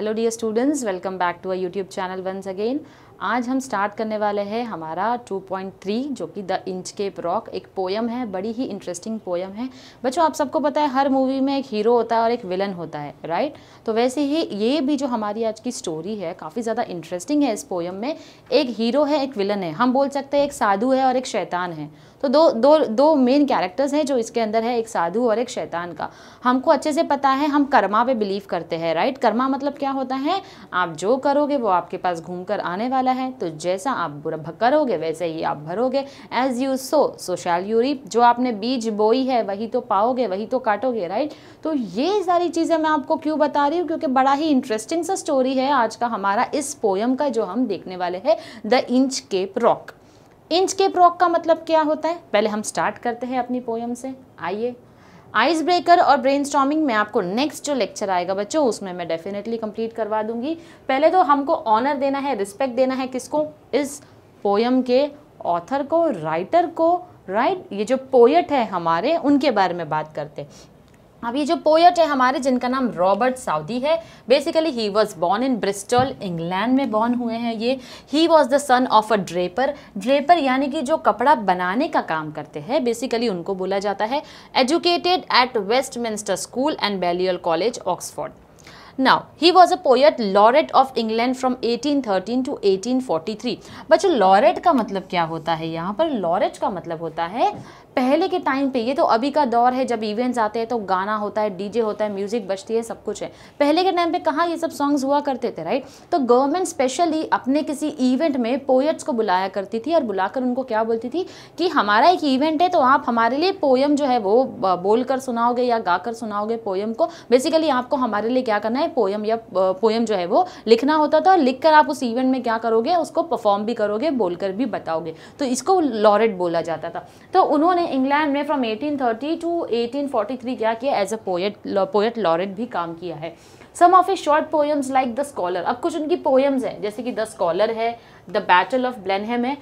Hello dear students welcome back to our YouTube channel once again आज हम start करने वाले हैं हमारा 2.3 जो कि द इंच केप रॉक एक पोयम है बड़ी ही इंटरेस्टिंग पोयम है बच्चों आप सबको पता है हर मूवी में एक हीरो होता है और एक विलन होता है राइट तो वैसे ही ये भी जो हमारी आज की स्टोरी है काफ़ी ज़्यादा इंटरेस्टिंग है इस पोयम में एक हीरो है एक विलन है हम बोल सकते हैं एक साधु है और एक शैतान है तो दो दो दो मेन कैरेक्टर्स हैं जो इसके अंदर है एक साधु और एक शैतान का हमको अच्छे से पता है हम कर्मा पे बिलीव करते हैं राइट कर्मा मतलब क्या होता है आप जो करोगे वो आपके पास घूम कर आने वाला है तो जैसा आप करोगे वैसे ही आप भरोगे as you sow so shall you reap जो आपने बीज बोई है वही तो पाओगे वही तो काटोगे राइट तो ये सारी चीज़ें मैं आपको क्यों बता रही हूँ क्योंकि बड़ा ही इंटरेस्टिंग सा स्टोरी है आज का हमारा इस पोयम का जो हम देखने वाले हैं the Inchcape Rock Inchcape Rock का मतलब क्या होता है पहले हम स्टार्ट करते हैं अपनी पोयम से आइए आइस ब्रेकर और ब्रेन स्टॉमिंग में आपको नेक्स्ट जो लेक्चर आएगा बच्चों उसमें मैं डेफिनेटली कंप्लीट करवा दूंगी पहले तो हमको ऑनर देना है रिस्पेक्ट देना है किसको इस पोयम के ऑथर को राइटर को राइट right? ये जो पोएट है हमारे उनके बारे में बात करते अब ये जो पोएट है हमारे जिनका नाम रॉबर्ट साउदी है basically he was born in Bristol England में बॉर्न हुए हैं ये he was the son of a draper draper यानी कि जो कपड़ा बनाने का काम करते हैं बेसिकली उनको बोला जाता है educated at west school and Balliol college Oxford now he was a poet laureate of England from 1813 to 1843 बच्चों लॉरेट का मतलब क्या होता है यहाँ पर लॉरेट का मतलब होता है पहले के टाइम पे ये तो अभी का दौर है जब इवेंट्स आते हैं तो गाना होता है डीजे होता है म्यूज़िक बजती है सब कुछ है पहले के टाइम पे कहाँ ये सब सॉन्ग्स हुआ करते थे राइट तो गवर्नमेंट स्पेशली अपने किसी इवेंट में पोएट्स को बुलाया करती थी और बुलाकर उनको क्या बोलती थी कि हमारा एक इवेंट है तो आप हमारे लिए पोएम जो है वो बोल सुनाओगे या गा कर सुनाओगे पोएम को बेसिकली आपको हमारे लिए क्या करना है पोएम या पोएम जो है वो लिखना होता था और लिख आप उस इवेंट में क्या करोगे उसको परफॉर्म भी करोगे बोलकर भी बताओगे तो इसको लॉरेट बोला जाता था तो उन्होंने ने इंग्लैंड में फ्रॉम 1830 थर्टी टू एटीन क्या किया as a poet poet laureate भी काम किया है some of a short poems like the scholar अब कुछ उनकी पोएम्स हैं जैसे कि द स्कॉलर है द बैटल ऑफ ब्लैनहेम है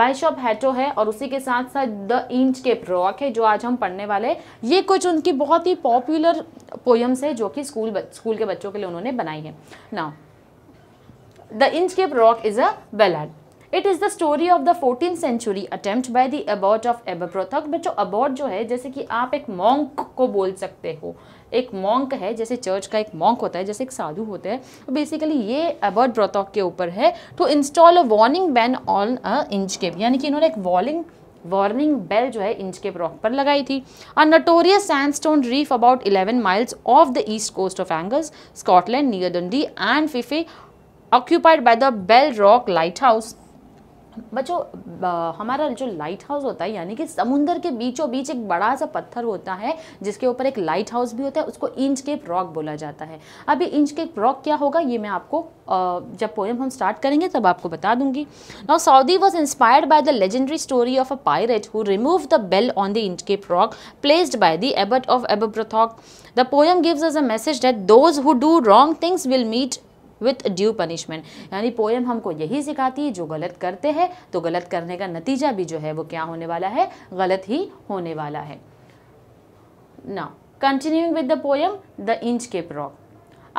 बाइशॉप हैटो है और उसी के साथ साथ द इंच के रॉक है जो आज हम पढ़ने वाले ये कुछ उनकी बहुत ही पॉपुलर पोएम्स है जो कि स्कूल स्कूल के बच्चों के लिए उन्होंने बनाई है ना the Inchcape Rock is a ballad it is the story of the fourteen century attempt by the abbot of Aberbrothock बच्चों अबॉट जो है जैसे कि आप एक मॉन्क को बोल सकते हो एक मॉन्क है जैसे चर्च का एक मॉन्क होता है जैसे एक साधु होता है तो बेसिकली ये अबॉट ब्रोथॉक के ऊपर है to install a warning bell on a Inchcape यानी कि इन्होंने एक वॉलिंग वार्निंग बेल जो है इंच के रॉक पर लगाई थी a notorious sandstone reef about 11 miles off the east coast of Angus Scotland near Dundee and Fife occupied by the Bell Rock lighthouse बच्चों हमारा जो लाइट हाउस होता है यानी कि समुंदर के बीचों बीच एक बड़ा सा पत्थर होता है जिसके ऊपर एक लाइट हाउस भी होता है उसको इंच के रॉक बोला जाता है अभी इंच के रॉक क्या होगा ये मैं आपको जब पोएम हम स्टार्ट करेंगे तब आपको बता दूंगी now Southey was inspired by the legendary story of a pirate who remove the bell on the Inchcape Rock placed by the abbot of Aberbrothock the poem gives us a message that those who do wrong things will meet with due punishment यानी poem हमको यही सिखाती है जो गलत करते हैं तो गलत करने का नतीजा भी जो है वो क्या होने वाला है गलत ही होने वाला है ना continuing with the poem the Inchcape Rock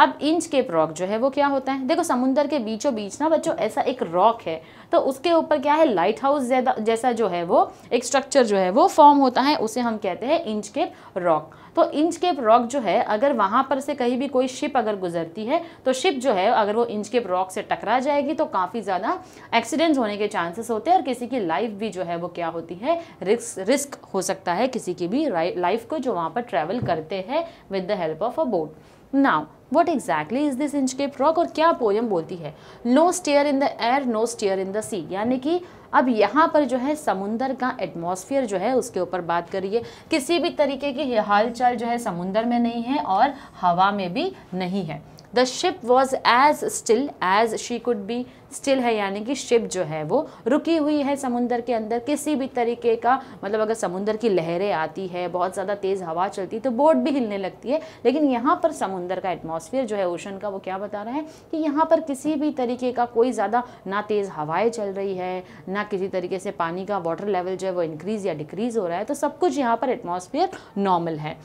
अब इंच केप रॉक जो है वो क्या होता है देखो समुंदर के बीचों बीच ना बच्चों ऐसा एक रॉक है तो उसके ऊपर क्या है लाइट हाउस जैसा जो है वो एक स्ट्रक्चर जो है वो फॉर्म होता है उसे हम कहते हैं इंच केप रॉक तो इंचकेप रॉक जो है अगर वहाँ पर से कहीं भी कोई शिप अगर गुजरती है तो शिप जो है अगर वो इंचकेप रॉक से टकरा जाएगी तो काफ़ी ज़्यादा एक्सीडेंट्स होने के चांसेस होते हैं और किसी की लाइफ भी जो है वो क्या होती है रिस्क रिस्क हो सकता है किसी की भी लाइफ को जो वहाँ पर ट्रैवल करते हैं with the help of a boat now what exactly is this Inchcape Rock और क्या पोयम बोलती है no stir in the air no stir in the sea यानी कि अब यहाँ पर जो है समुंदर का एटमॉस्फेयर जो है उसके ऊपर बात करिए किसी भी तरीके की हालचाल जो है समुंदर में नहीं है और हवा में भी नहीं है the ship was as still as she could be still है यानी कि शिप जो है वो रुकी हुई है समुंदर के अंदर किसी भी तरीके का मतलब अगर समुंदर की लहरें आती है बहुत ज़्यादा तेज़ हवा चलती है तो बोट भी हिलने लगती है लेकिन यहाँ पर समुंदर का एटमॉस्फेयर जो है ओशन का वो क्या बता रहा है कि यहाँ पर किसी भी तरीके का कोई ज़्यादा ना तेज़ हवाएं चल रही है ना किसी तरीके से पानी का वाटर लेवल जो है वो इंक्रीज़ या डिक्रीज़ हो रहा है तो सब कुछ यहाँ पर एटमोसफियर नॉर्मल है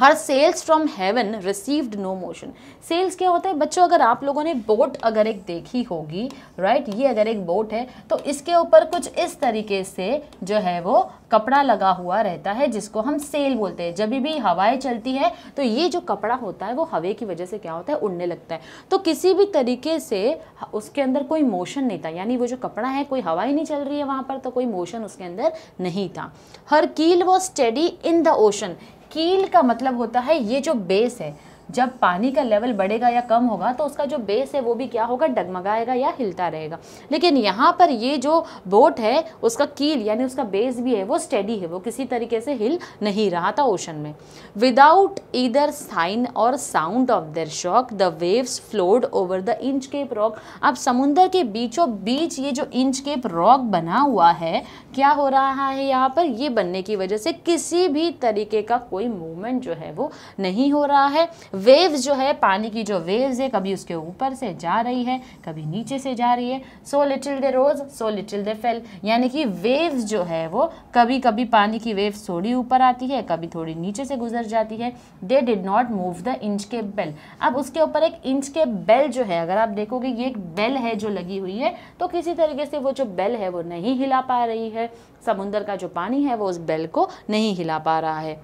her sails from heaven received no motion sails क्या होता है बच्चों अगर आप लोगों ने बोट अगर एक देखी होगी राइट ये अगर एक बोट है तो इसके ऊपर कुछ इस तरीके से जो है वो कपड़ा लगा हुआ रहता है जिसको हम सेल बोलते हैं जब भी हवाएं चलती है तो ये जो कपड़ा होता है वो हवे की वजह से क्या होता है उड़ने लगता है तो किसी भी तरीके से उसके अंदर कोई मोशन नहीं था यानी वो जो कपड़ा है कोई हवा ही नहीं चल रही है वहाँ पर तो कोई मोशन उसके अंदर नहीं था हर कील वो स्टडी इन द ओशन कील का मतलब होता है ये जो बेस है जब पानी का लेवल बढ़ेगा या कम होगा तो उसका जो बेस है वो भी क्या होगा डगमगाएगा या हिलता रहेगा लेकिन यहाँ पर ये जो बोट है उसका कील यानी उसका बेस भी है वो स्टेडी है वो किसी तरीके से हिल नहीं रहा था ओशन में without either sign or sound of their shock the waves flowed over the Inchcape Rock अब समुंदर के बीचों बीच ये जो इंच केप रॉक बना हुआ है क्या हो रहा है यहाँ पर ये बनने की वजह से किसी भी तरीके का कोई मूवमेंट जो है वो नहीं हो रहा है वेव्स जो है पानी की जो वेव्स है कभी उसके ऊपर से जा रही है कभी नीचे से जा रही है so little they rose so little they fell यानी कि वेव्स जो है वो कभी कभी पानी की वेव्स थोड़ी ऊपर आती है कभी थोड़ी नीचे से गुजर जाती है they did not move the Inchcape Bell अब उसके ऊपर एक इंच के बेल जो है अगर आप देखोगे ये एक बेल है जो लगी हुई है तो किसी तरीके से वो जो बेल है वो नहीं हिला पा रही है समुंदर का जो पानी है वो उस बेल को नहीं हिला पा रहा है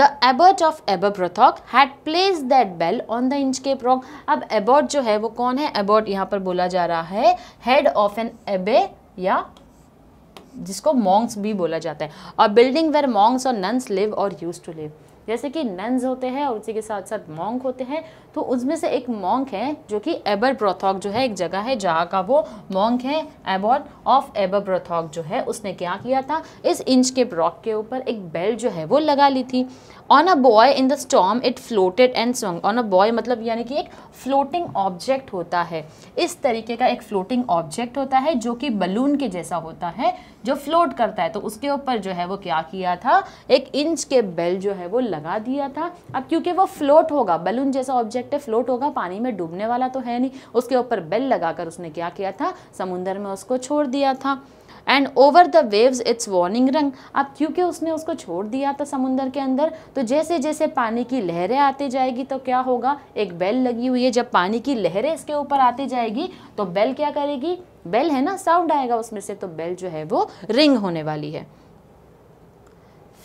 the abbot of Aberbrothock had place that bell on the Inchcape Rock. अब abbot जो है वो कौन है abbot यहाँ पर बोला जा रहा है हेड ऑफ एन एबे या जिसको monks भी बोला जाता है और बिल्डिंग वेर मॉन्ग्स और nuns लिव और यूज टू लिव जैसे कि नन्स होते हैं और उसी के साथ साथ मॉन्ग होते हैं तो उसमें से एक मॉन्क है जो कि एबर ब्रोथॉक जो है एक जगह है जहाँ का वो मॉन्क है एबॉन ऑफ एबर ब्रोथॉक जो है उसने क्या किया था इस इंच के ब्रॉक के ऊपर एक बेल्ट जो है वो लगा ली थी on a buoy in the storm it floated and swung on a buoy मतलब यानी कि एक फ्लोटिंग ऑब्जेक्ट होता है इस तरीके का एक फ्लोटिंग ऑब्जेक्ट होता है जो कि बलून के जैसा होता है जो फ्लोट करता है तो उसके ऊपर जो है वो क्या किया था एक इंच के बेल जो है वो लगा दिया था अब क्योंकि वो फ्लोट होगा बलून जैसा ऑब्जेक्ट रिफ्लेक्टिव फ्लोट होगा पानी में डूबने वाला तो है नहीं उसके ऊपर बेल लगाकर उसने क्या किया था समुंदर में उसको छोड़ दिया था and over the waves its warning rang अब क्योंकि उसने उसको छोड़ दिया था समुंदर के अंदर तो जैसे जैसे पानी की लहरें आती जाएगी तो क्या होगा एक बेल लगी हुई है जब पानी की लहरें इसके ऊपर आती जाएगी तो बेल क्या करेगी बेल है ना साउंड आएगा उसमें से तो बेल जो है वो रिंग होने वाली है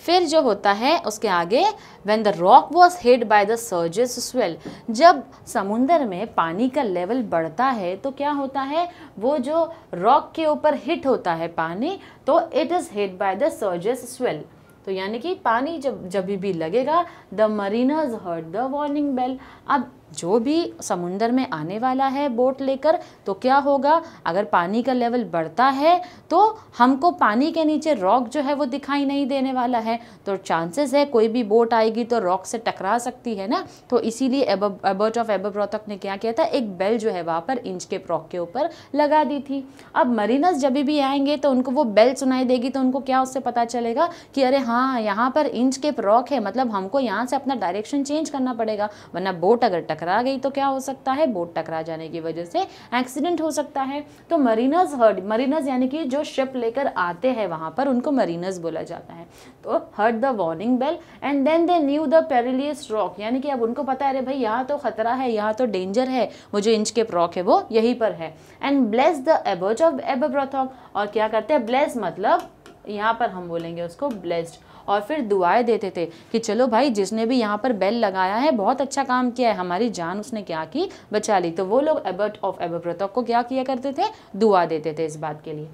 फिर जो होता है उसके आगे when the rock was hit by the surges swell जब समुंदर में पानी का लेवल बढ़ता है तो क्या होता है वो जो रॉक के ऊपर हिट होता है पानी तो it is hit by the surges swell तो यानी कि पानी जब जब भी लगेगा the mariners heard the warning bell अब जो भी समुंदर में आने वाला है बोट लेकर तो क्या होगा अगर पानी का लेवल बढ़ता है तो हमको पानी के नीचे रॉक जो है वो दिखाई नहीं देने वाला है तो चांसेस है कोई भी बोट आएगी तो रॉक से टकरा सकती है ना तो इसीलिए एबर्ट ऑफ एबरब्रॉथक ने क्या किया था एक बेल जो है वहाँ पर इंच के रॉक के ऊपर लगा दी थी अब मरीनस जब भी आएंगे तो उनको वो बेल सुनाई देगी तो उनको क्या उससे पता चलेगा कि अरे हाँ यहाँ पर इंच के रॉक है मतलब हमको यहाँ से अपना डायरेक्शन चेंज करना पड़ेगा वरना बोट अगर टकर टकरा गई तो क्या हो सकता है बोट टकरा जाने की वजह से एक्सीडेंट हो सकता है तो मरीनर्स हर्ड मरीनर्स यानी कि जो शिप लेकर आते हैं वहाँ पर उनको मरीनर्स बोला जाता है तो heard the warning bell and then they knew the perilous rock यानी कि अब उनको पता है अरे भाई यहाँ तो खतरा है यहाँ तो डेंजर है वो जो इंच के रॉक है वो यहीं पर है एंड ब्लेस द एबर्च ऑफ एबरथॉक और क्या करते हैं ब्लेस मतलब यहाँ पर हम बोलेंगे उसको ब्लेस्ड और फिर दुआएं देते थे कि चलो भाई जिसने भी यहाँ पर बेल लगाया है बहुत अच्छा काम किया है हमारी जान उसने क्या की बचा ली तो वो लोग एबर्ट ऑफ एबर्ब्रतक को क्या किया करते थे दुआ देते थे इस बात के लिए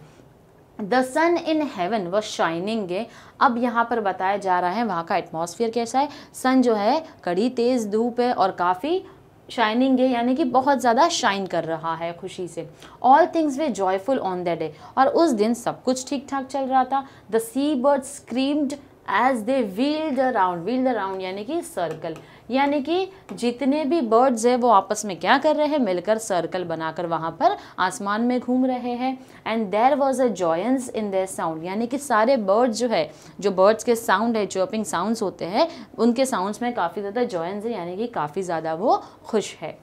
the sun in heaven was shining अब यहाँ पर बताया जा रहा है वहाँ का एटमोसफियर कैसा है सन जो है कड़ी तेज़ धूप है और काफ़ी शाइनिंग है यानी कि बहुत ज़्यादा शाइन कर रहा है खुशी से all things were joyful on the day और उस दिन सब कुछ ठीक ठाक चल रहा था the sea bird screamed as they wheeled around wheeled around यानी कि सर्कल यानी कि जितने भी बर्ड्स है वो आपस में क्या कर रहे हैं मिलकर सर्कल बनाकर वहाँ पर आसमान में घूम रहे हैं and there was a joyance in their sound यानी कि सारे बर्ड्स जो है जो बर्ड्स के साउंड है चोपिंग साउंड्स होते हैं उनके साउंड्स में काफ़ी ज़्यादा जॉयंस है यानी कि काफ़ी ज़्यादा वो खुश है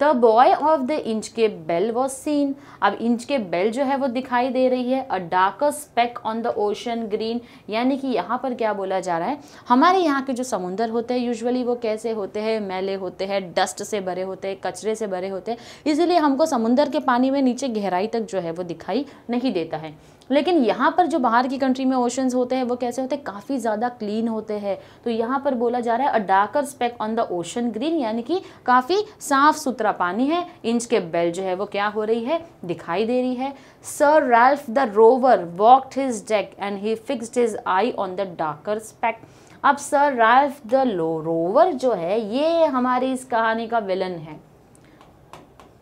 the buoy of the Inchcape Bell was seen अब इंच के बेल जो है वो दिखाई दे रही है a darker speck on the ocean green यानी कि यहाँ पर क्या बोला जा रहा है हमारे यहाँ के जो समुंदर होते हैं यूजुअली वो कैसे होते हैं मैले होते हैं डस्ट से भरे होते हैं कचरे से भरे होते हैं इसीलिए हमको समुंदर के पानी में नीचे गहराई तक जो है वो दिखाई नहीं देता है लेकिन यहाँ पर जो बाहर की कंट्री में ओशंस होते हैं वो कैसे होते हैं काफ़ी ज़्यादा क्लीन होते हैं तो यहाँ पर बोला जा रहा है a darker speck on the ocean green यानी कि काफ़ी साफ सुथरा पानी है इंच के बेल जो है वो क्या हो रही है दिखाई दे रही है sir Ralph the rover walked his deck and he fixed his eye on the darker speck अब सर रैल्फ द रोवर जो है ये हमारी इस कहानी का विलन है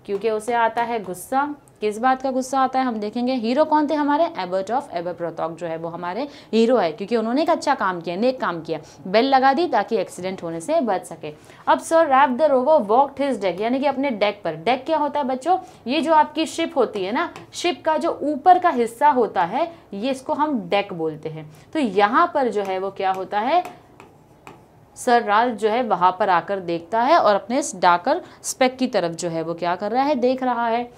क्योंकि उसे आता है गुस्सा किस बात का गुस्सा आता है हम देखेंगे हीरो कौन थे हमारे एबर्ट ऑफ एबरप्रोतॉक जो है वो हमारे हीरो है क्योंकि उन्होंने एक अच्छा काम किया नेक काम किया बेल लगा दी ताकि एक्सीडेंट होने से बच सके अब sir Ralph the rover walked his deck यानी कि अपने डेक पर डेक क्या होता है बच्चों ये जो आपकी शिप होती है ना शिप का जो ऊपर का हिस्सा होता है ये इसको हम डेक बोलते हैं तो यहाँ पर जो है वो क्या होता है सर राल जो है वहाँ पर आकर देखता है और अपने डाकर स्पेक की तरफ जो है वो क्या कर रहा है देख रहा है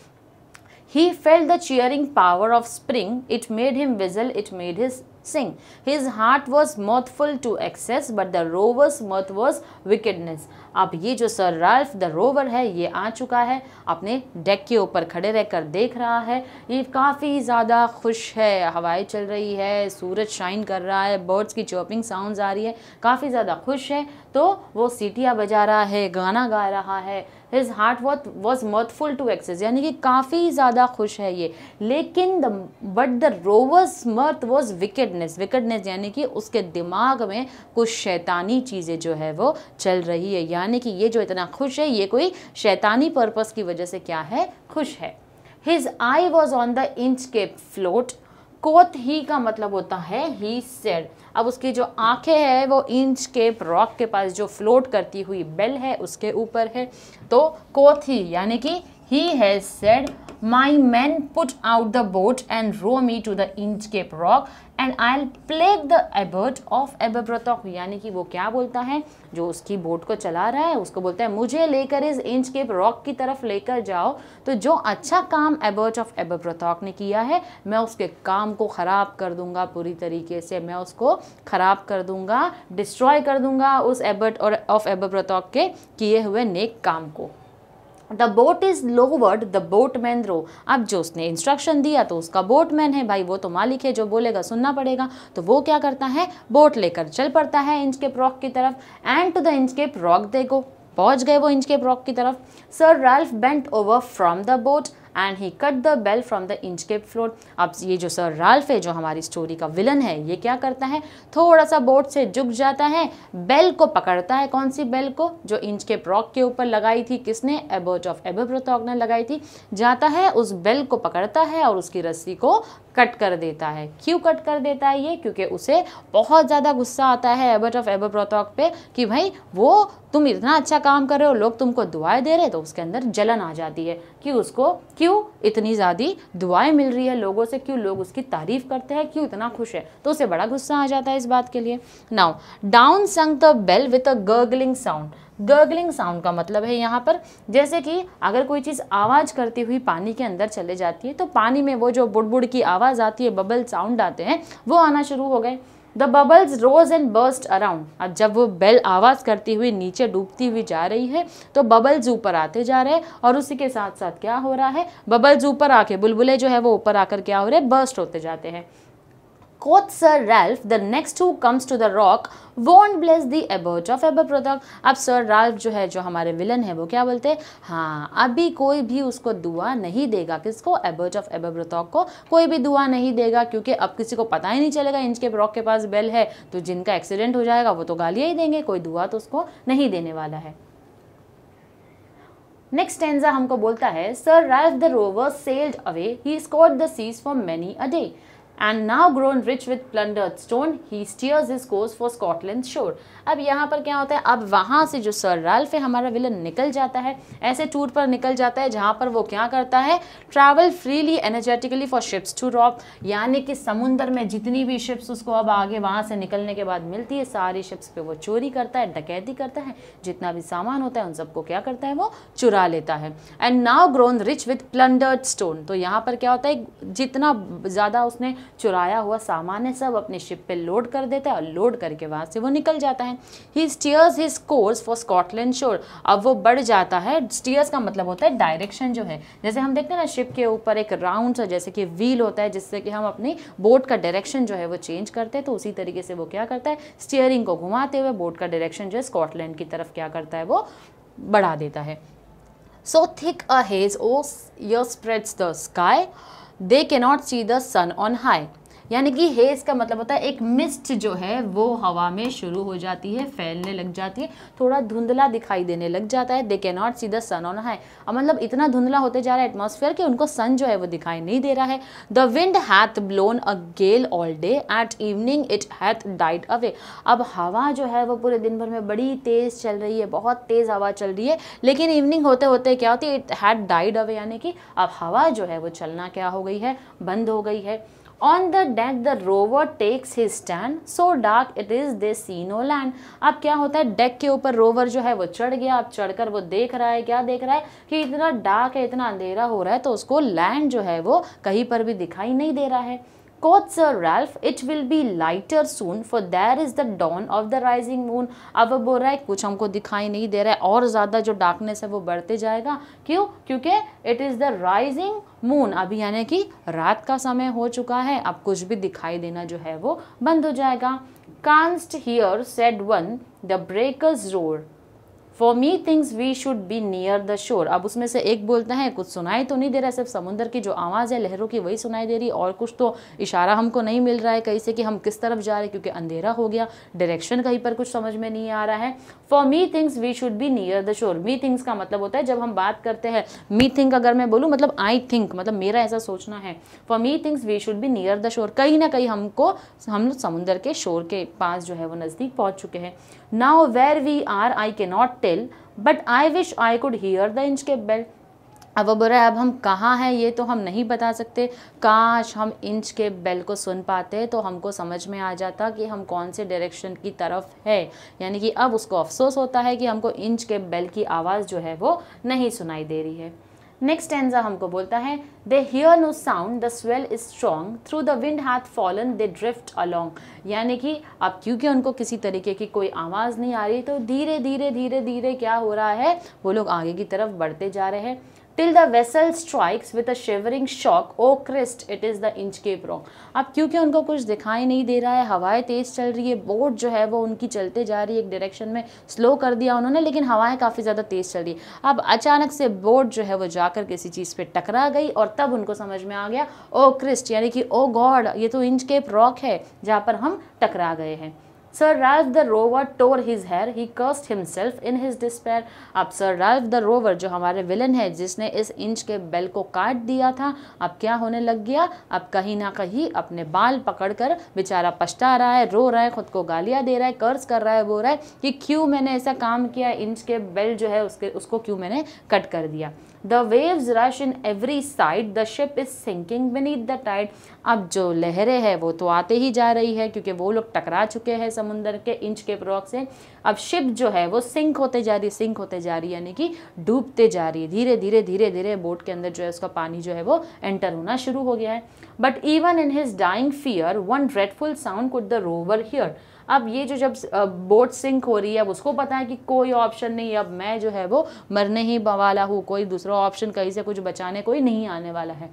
He felt the cheering power of spring. It made him whistle, it made his sing. His heart was mirthful to excess, but the rover's mirth was wickedness. अब ये जो सर राल्फ द रोवर है ये आ चुका है अपने deck के ऊपर खड़े रहकर देख रहा है ये काफ़ी ज़्यादा खुश है हवाएं चल रही है सूरज शाइन कर रहा है बर्ड्स की चॉपिंग साउंड्स आ रही है काफ़ी ज़्यादा खुश है तो वो सीटियाँ बजा रहा है गाना गा रहा है his heart what was mirthful to excess यानी कि काफ़ी ज़्यादा खुश है ये लेकिन the but the rovers mirth was wickedness wickedness यानी कि उसके दिमाग में कुछ शैतानी चीज़ें जो है वो चल रही है यानी कि ये जो इतना खुश है ये कोई शैतानी पर्पज़ की वजह से क्या है खुश है his eye was on the Inchcape float quoth he का मतलब होता है ही सेड अब उसकी जो आंखें हैं वो इंच के रॉक के पास जो फ्लोट करती हुई बेल है उसके ऊपर है तो कोत ही यानी कि he has said my men put out the boat and row me to the Inchcape Rock and I'll plague the abbot of Aberbrothock यानी कि वो क्या बोलता है जो उसकी बोट को चला रहा है उसको बोलता है मुझे लेकर इस इंच के रॉक की तरफ लेकर जाओ तो जो अच्छा काम एबर्ट ऑफ एबरब्रतॉक ने किया है मैं उसके काम को ख़राब कर दूंगा पूरी तरीके से मैं उसको ख़राब कर दूंगा डिस्ट्रॉय कर दूंगा उस एबर्ट और ऑफ एबरब्रतॉक के किए हुए नेक काम को the boat is lowered the boatmen row अब जो उसने इंस्ट्रक्शन दिया तो उसका बोट मैन है भाई वो तो मालिक है जो बोलेगा सुनना पड़ेगा तो वो क्या करता है बोट लेकर चल पड़ता है के प्रॉक की तरफ and to the Inchcape Rock they go पहुंच गए वो इंच के प्रॉक की तरफ sir Ralph bent over from the boat and he cut the bell from the Inchcape float अब ये जो सर राल्फ है जो हमारी स्टोरी का विलन है ये क्या करता है थोड़ा सा बोट से झुक जाता है बेल को पकड़ता है कौन सी बेल को जो इंचकेप रॉक के ऊपर लगाई थी किसने एबर्ट ऑफ एबोब्रोथॉक ने लगाई थी जाता है उस बेल को पकड़ता है और उसकी रस्सी को कट कर देता है क्यों कट कर देता है ये क्योंकि उसे बहुत ज़्यादा गुस्सा आता है एबर्ट ऑफ एबर प्रोतॉक पे कि भाई वो तुम इतना अच्छा काम कर रहे हो लोग तुमको दुआएं दे रहे हैं तो उसके अंदर जलन आ जाती है कि उसको क्यों इतनी ज़्यादा दुआएं मिल रही है लोगों से क्यों लोग उसकी तारीफ करते हैं क्यों इतना खुश है तो उसे बड़ा गुस्सा आ जाता है इस बात के लिए now down sank the bell with a gurgling sound gurgling sound का मतलब है यहाँ पर जैसे कि अगर कोई चीज़ आवाज़ करती हुई पानी के अंदर चले जाती है तो पानी में वो जो बुड़बुड़ की आवाज़ आती है बबल साउंड आते हैं वो आना शुरू हो गए the bubbles rose and burst around अब जब वो बेल आवाज़ करती हुई नीचे डूबती हुई जा रही है तो बबल्स ऊपर आते जा रहे हैं और उसी के साथ साथ क्या हो रहा है बबल्स ऊपर आके बुलबुलें जो है वो ऊपर आकर क्या हो रहे हैं बर्स्ट होते जाते हैं quotes Sir Ralph, the next who comes to the rock won't bless the abbot of Aberproduct. अब Sir Ralph जो है जो हमारे villain है वो क्या बोलते हैं हाँ अभी कोई भी उसको दुआ नहीं देगा किसको abbot of Aberproduct को कोई भी दुआ नहीं देगा क्योंकि अब किसी को पता ही नहीं चलेगा इनके रॉक के पास बेल है तो जिनका एक्सीडेंट हो जाएगा वो तो गालियाँ ही देंगे कोई दुआ तो उसको नहीं देने वाला है नेक्स्ट स्टेंजा हमको बोलता है sir Ralph the rover sailed away he scoured the seas for many a day and now grown rich with plundered store he steers his course for Scotland shore अब यहाँ पर क्या होता है अब वहाँ से जो सर राल्फ है हमारा विलन निकल जाता है ऐसे टूर पर निकल जाता है जहाँ पर वो क्या करता है travel freely energetically for ships to rob यानी कि समुंदर में जितनी भी शिप्स उसको अब आगे वहाँ से निकलने के बाद मिलती है सारी शिप्स पर वो चोरी करता है डकैती करता है जितना भी सामान होता है उन सबको क्या करता है वो चुरा लेता है and now grown rich with plundered store तो यहाँ पर क्या होता है जितना ज़्यादा उसने चुराया हुआ सामान है सब अपने शिप पे लोड कर देता है और लोड करके वहाँ से वो निकल जाता है he steers his course for Scotland shore अब वो बढ़ जाता है स्टीयर्स का मतलब होता है डायरेक्शन जो है जैसे हम देखते हैं ना शिप के ऊपर एक राउंड सा जैसे कि व्हील होता है जिससे कि हम अपनी बोट का डायरेक्शन जो है वो चेंज करते हैं तो उसी तरीके से वो क्या करता है स्टीयरिंग को घुमाते हुए बोट का डायरेक्शन जो है स्कॉटलैंड की तरफ क्या करता है वो बढ़ा देता है so thick a haze o'er spreads the sky they cannot see the sun on high. यानी कि हेज का मतलब होता है एक मिस्ट जो है वो हवा में शुरू हो जाती है फैलने लग जाती है थोड़ा धुंधला दिखाई देने लग जाता है they cannot see the sun on high मतलब इतना धुंधला होते जा रहा है एटमोसफेयर कि उनको सन जो है वो दिखाई नहीं दे रहा है the wind hath blown a gale all day at evening it hath died away अब हवा जो है वो पूरे दिन भर में बड़ी तेज़ चल रही है बहुत तेज़ हवा चल रही है लेकिन इवनिंग होते होते क्या होती है इट हैड डाइड अवे यानी कि अब हवा जो है वो चलना क्या हो गई है बंद हो गई है on the deck the rover takes his stand so dark it is they see no land अब क्या होता है डेक के ऊपर रोवर जो है वो चढ़ गया अब चढ़कर वो देख रहा है क्या देख रहा है कि इतना डार्क है इतना अंधेरा हो रहा है तो उसको लैंड जो है वो कहीं पर भी दिखाई नहीं दे रहा है Quoth Sir Ralph, it will be lighter soon for there is the dawn of the rising moon. अब बोल रहा है कुछ हमको दिखाई नहीं दे रहा है और ज़्यादा जो डार्कनेस है वो बढ़ते जाएगा क्यों क्योंकि it is the rising moon अभी यानी कि रात का समय हो चुका है अब कुछ भी दिखाई देना जो है वो बंद हो जाएगा canst hear said one the breakers roar for methinks we should be near the shore अब उसमें से एक बोलते हैं कुछ सुनाई तो नहीं दे रहा सिर्फ समुंदर की जो आवाज़ है लहरों की वही सुनाई दे रही और कुछ तो इशारा हमको नहीं मिल रहा है कहीं से कि हम किस तरफ जा रहे हैं क्योंकि अंधेरा हो गया डायरेक्शन कहीं पर कुछ समझ में नहीं आ रहा है for methinks we should be near the shore me things का मतलब होता है जब हम बात करते हैं मी थिंक अगर मैं बोलूँ मतलब आई थिंक मतलब मेरा ऐसा सोचना है for methinks we should be near the shore कहीं ना कहीं हमको हम समुंदर के शोर के पास जो है वो नज़दीक पहुँच चुके हैं now where we are I cannot tell but I wish I could hear the inchcape bell अब बोल रहा है अब हम कहाँ हैं ये तो हम नहीं बता सकते काश हम इंच के बेल को सुन पाते तो हमको समझ में आ जाता कि हम कौन से डायरेक्शन की तरफ है यानी कि अब उसको अफसोस होता है कि हमको इंच के बेल की आवाज़ जो है वो नहीं सुनाई दे रही है नेक्स्ट टेंजा हमको बोलता है they hear no sound the swell is strong through the wind hath fallen they drift along यानी कि अब क्योंकि उनको किसी तरीके की कोई आवाज़ नहीं आ रही तो धीरे धीरे धीरे धीरे क्या हो रहा है वो लोग आगे की तरफ बढ़ते जा रहे हैं till the vessel strikes with a shivering shock oh Christ it is the Inchcape rock अब क्योंकि उनको कुछ दिखाई नहीं दे रहा है हवाएं तेज़ चल रही है बोट जो है वो उनकी चलते जा रही है एक डायरेक्शन में स्लो कर दिया उन्होंने लेकिन हवाएं काफ़ी ज़्यादा तेज़ चल रही है अब अचानक से बोट जो है वो जाकर किसी चीज़ पर टकरा गई और तब उनको समझ में आ गया ओ oh क्रिस्ट यानी कि ओ oh गॉड ये तो इंच रॉक है जहाँ पर हम टकरा गए हैं sir Ralph the rover tore his hair he curst himself in his despair अब सर Ralph द रोवर जो हमारे विलन है जिसने इस इंच के बेल को काट दिया था अब क्या होने लग गया अब कहीं ना कहीं अपने बाल पकड़कर बेचारा पछता रहा है रो रहा है खुद को गालियाँ दे रहा है कर्ज कर रहा है बो रहा है कि क्यों मैंने ऐसा काम किया इंच के बेल जो है उसके उसको क्यों मैंने कट कर दिया the waves rush in every side the ship is sinking beneath the tide अब जो लहरें हैं वो तो आते ही जा रही है क्योंकि वो लोग टकरा चुके हैं समुंदर के इंच के प्रयोग से अब शिप जो है वो सिंक होते जा रही है सिंक होते जा रही है यानी कि डूबते जा रही है धीरे धीरे धीरे धीरे बोट के अंदर जो है उसका पानी जो है वो एंटर होना शुरू हो गया है but even in his dying fear one dreadful sound could the rover hear अब ये जो जब बोट सिंक हो रही है अब उसको पता है कि कोई ऑप्शन नहीं अब मैं जो है वो मरने ही वाला हूँ कोई दूसरा ऑप्शन कहीं से कुछ बचाने कोई नहीं आने वाला है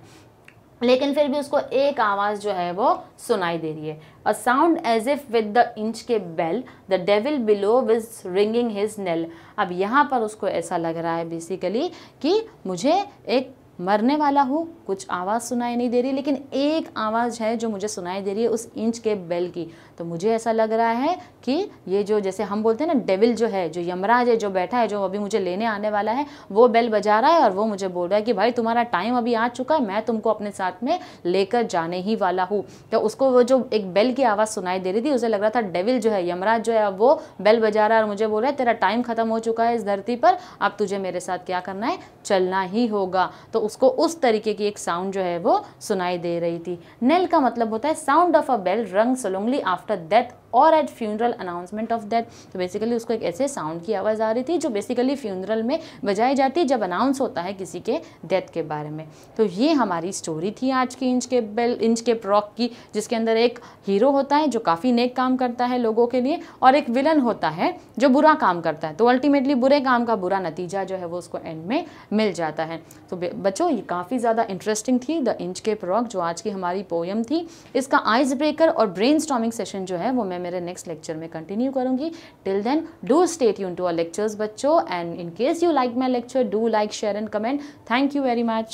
लेकिन फिर भी उसको एक आवाज़ जो है वो सुनाई दे रही है a sound as if with the Inchcape bell the devil below was ringing his knell अब यहाँ पर उसको ऐसा लग रहा है बेसिकली कि मुझे एक मरने वाला हूँ कुछ आवाज़ सुनाई नहीं दे रही लेकिन एक आवाज़ है जो मुझे सुनाई दे रही है उस इंच के बेल की तो मुझे ऐसा लग रहा है कि ये जो जैसे हम बोलते हैं ना डेविल जो है जो यमराज है जो बैठा है जो अभी मुझे लेने आने वाला है वो बेल बजा रहा है और वो मुझे बोल रहा है कि भाई तुम्हारा टाइम अभी आ चुका है मैं तुमको अपने साथ में लेकर जाने ही वाला हूँ तो उसको वो जो एक बेल की आवाज़ सुनाई दे रही थी उसे लग रहा था डेविल जो है यमराज जो है वो बेल बजा रहा है और मुझे बोल रहा है तेरा टाइम ख़त्म हो चुका है इस धरती पर अब तुझे मेरे साथ क्या करना है चलना ही होगा तो उसको उस तरीके की एक साउंड जो है वो सुनाई दे रही थी नेल का मतलब होता है sound of a bell rung solemnly after death और at funeral announcement of death तो बेसिकली उसको एक ऐसे साउंड की आवाज़ आ रही थी जो बेसिकली फ्यूनरल में बजाई जाती है जब अनाउंस होता है किसी के डेथ के बारे में तो ये हमारी स्टोरी थी आज की inch Inchcape bell inch Inchcape Rock की जिसके अंदर एक हीरो होता है जो काफ़ी नेक काम करता है लोगों के लिए और एक विलन होता है जो बुरा काम करता है तो अल्टीमेटली बुरे काम का बुरा नतीजा जो है वो उसको एंड में मिल जाता है तो बच्चों ये काफ़ी ज़्यादा इंटरेस्टिंग थी द इंच के प्रॉक जो आज की हमारी पोयम थी इसका आइस ब्रेकर और ब्रेन सेशन जो है वो मैं मेरे नेक्स्ट लेक्चर में कंटिन्यू करूँगी टिल देन डू स्टेट यून टू आर लेक्चर्स बच्चों and in case you like my lecture do like share and comment thank you very much